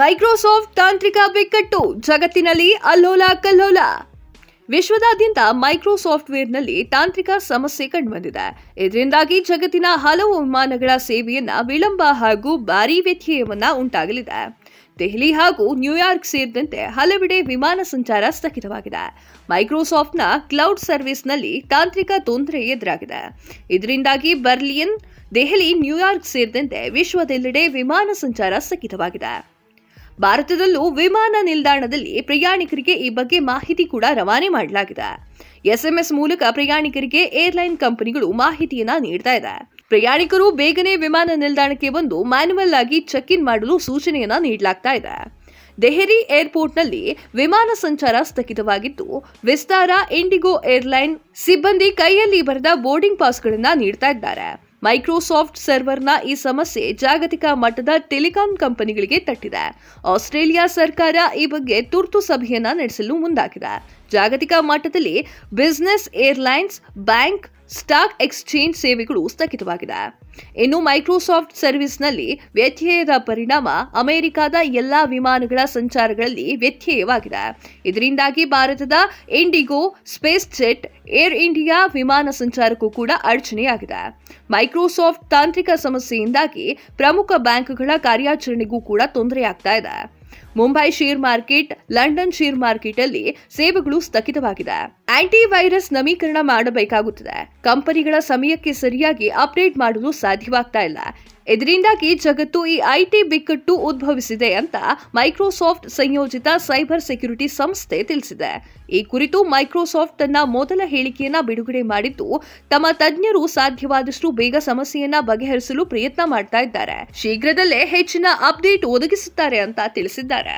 Microsoft ತಾಂತ್ರಿಕ ಬಿಕ್ಕಟ್ಟು ಜಗತ್ತಿನಲ್ಲಿ ಅಲ್ಲೋಲ ಕಲ್ಲೋಲ ವಿಶ್ವದಾದ್ಯಂತ ಮೈಕ್ರೋಸಾಫ್ಟ್ವೇರ್ನಲ್ಲಿ ತಾಂತ್ರಿಕ ಸಮಸ್ಯೆ ಕಂಡುಬಂದಿದೆ ಇದರಿಂದಾಗಿ ಜಗತ್ತಿನ ಹಲವು ವಿಮಾನಗಳ ಸೇವೆಯನ್ನ ವಿಳಂಬ ಹಾಗೂ ಭಾರೀ ವ್ಯತ್ಯಯವನ್ನು ಉಂಟಾಗಲಿದೆ ದೆಹಲಿ ಹಾಗೂ ನ್ಯೂಯಾರ್ಕ್ ಸೇರಿದಂತೆ ಹಲವೆಡೆ ವಿಮಾನ ಸಂಚಾರ ಸ್ಥಗಿತವಾಗಿದೆ ಮೈಕ್ರೋಸಾಫ್ಟ್ನ ಕ್ಲೌಡ್ ಸರ್ವಿಸ್ನಲ್ಲಿ ತಾಂತ್ರಿಕ ತೊಂದರೆ ಎದುರಾಗಿದೆ ಇದರಿಂದಾಗಿ ಬರ್ಲಿಯನ್ ದೆಹಲಿ ನ್ಯೂಯಾರ್ಕ್ ಸೇರಿದಂತೆ ವಿಶ್ವದೆಲ್ಲೆಡೆ ವಿಮಾನ ಸಂಚಾರ ಸ್ಥಗಿತವಾಗಿದೆ ಭಾರತದಲ್ಲೂ ವಿಮಾನ ನಿಲ್ದಾಣದಲ್ಲಿ ಪ್ರಯಾಣಿಕರಿಗೆ ಈ ಬಗ್ಗೆ ಮಾಹಿತಿ ಕೂಡ ರವಾನೆ ಮಾಡಲಾಗಿದೆ ಎಸ್ಎಂಎಸ್ ಮೂಲಕ ಪ್ರಯಾಣಿಕರಿಗೆ ಏರ್ಲೈನ್ ಕಂಪನಿಗಳು ಮಾಹಿತಿಯನ್ನ ನೀಡ್ತಾ ಇದೆ ಪ್ರಯಾಣಿಕರು ಬೇಗನೆ ವಿಮಾನ ನಿಲ್ದಾಣಕ್ಕೆ ಬಂದು ಮ್ಯಾನ್ಯಲ್ ಆಗಿ ಚೆಕ್ ಇನ್ ಮಾಡಲು ಸೂಚನೆಯನ್ನ ನೀಡಲಾಗ್ತಾ ಇದೆ ದೆಹಲಿ ಏರ್ಪೋರ್ಟ್ನಲ್ಲಿ ವಿಮಾನ ಸಂಚಾರ ಸ್ಥಗಿತವಾಗಿದ್ದು ವಿಸ್ತಾರ ಇಂಡಿಗೋ ಏರ್ಲೈನ್ ಸಿಬ್ಬಂದಿ ಕೈಯಲ್ಲಿ ಬರೆದ ಬೋರ್ಡಿಂಗ್ ಪಾಸ್ಗಳನ್ನು ನೀಡ್ತಾ ಇದ್ದಾರೆ ಮೈಕ್ರೋಸಾಫ್ಟ್ ಸರ್ವರ್ನ ಈ ಸಮಸ್ಯೆ ಜಾಗತಿಕ ಮಟ್ಟದ ಟೆಲಿಕಾಂ ಕಂಪನಿಗಳಿಗೆ ತಟ್ಟಿದೆ ಆಸ್ಟ್ರೇಲಿಯಾ ಸರ್ಕಾರ ಈ ಬಗ್ಗೆ ತುರ್ತು ಸಭೆಯನ್ನ ನಡೆಸಲು ಮುಂದಾಗಿದೆ ಜಾಗತಿಕ ಮಟ್ಟದಲ್ಲಿ business airlines bank stock exchange ಸೇವೆಗಳು ಸ್ಥಗಿತವಾಗಿದೆ ಇನ್ನು ಮೈಕ್ರೋಸಾಫ್ಟ್ ಸರ್ವಿಸ್ನಲ್ಲಿ ವ್ಯತ್ಯಯದ ಪರಿಣಾಮ ಅಮೆರಿಕದ ಎಲ್ಲ ವಿಮಾನಗಳ ಸಂಚಾರಗಳಲ್ಲಿ ವ್ಯತ್ಯಯವಾಗಿದೆ ಇದರಿಂದಾಗಿ ಭಾರತದ ಇಂಡಿಗೋ ಸ್ಪೇಸ್ ಜೆಟ್ ಏರ್ ಇಂಡಿಯಾ ವಿಮಾನ ಸಂಚಾರಕ್ಕೂ ಕೂಡ ಅಡಚಣೆಯಾಗಿದೆ ಮೈಕ್ರೋಸಾಫ್ಟ್ ತಾಂತ್ರಿಕ ಸಮಸ್ಯೆಯಿಂದಾಗಿ ಪ್ರಮುಖ ಬ್ಯಾಂಕ್ಗಳ ಕಾರ್ಯಾಚರಣೆಗೂ ಕೂಡ ತೊಂದರೆಯಾಗ್ತಾ ಇದೆ Mumbai share market London share market ಅಲ್ಲಿ ಸೇವೆಗಳು ಸ್ಥಗಿತವಾಗಿದೆ ಆಂಟಿ ನವೀಕರಣ ಮಾಡಬೇಕಾಗುತ್ತದೆ ಕಂಪನಿಗಳ ಸಮಯಕ್ಕೆ ಸರಿಯಾಗಿ ಅಪ್ಡೇಟ್ ಮಾಡಲು ಸಾಧ್ಯವಾಗ್ತಾ ಇಲ್ಲ ಇದರಿಂದಾಗಿ ಜಗತ್ತು ಈ ಐಟಿ ಬಿಕ್ಕಟ್ಟು ಉದ್ಭವಿಸಿದೆ ಅಂತ ಮೈಕ್ರೋಸಾಫ್ಟ್ ಸಂಯೋಜಿತ ಸೈಬರ್ ಸೆಕ್ಯುರಿಟಿ ಸಂಸ್ಥೆ ತಿಳಿಸಿದೆ ಈ ಕುರಿತು ಮೈಕ್ರೋಸಾಫ್ಟ್ ತನ್ನ ಮೊದಲ ಹೇಳಿಕೆಯನ್ನ ಬಿಡುಗಡೆ ಮಾಡಿದ್ದು ತಮ್ಮ ತಜ್ಞರು ಸಾಧ್ಯವಾದಷ್ಟು ಬೇಗ ಸಮಸ್ಯೆಯನ್ನ ಬಗೆಹರಿಸಲು ಪ್ರಯತ್ನ ಮಾಡ್ತಾ ಇದ್ದಾರೆ ಶೀಘ್ರದಲ್ಲೇ ಹೆಚ್ಚಿನ ಅಪ್ಡೇಟ್ ಒದಗಿಸುತ್ತಾರೆ ಅಂತ ತಿಳಿಸಿದ್ದಾರೆ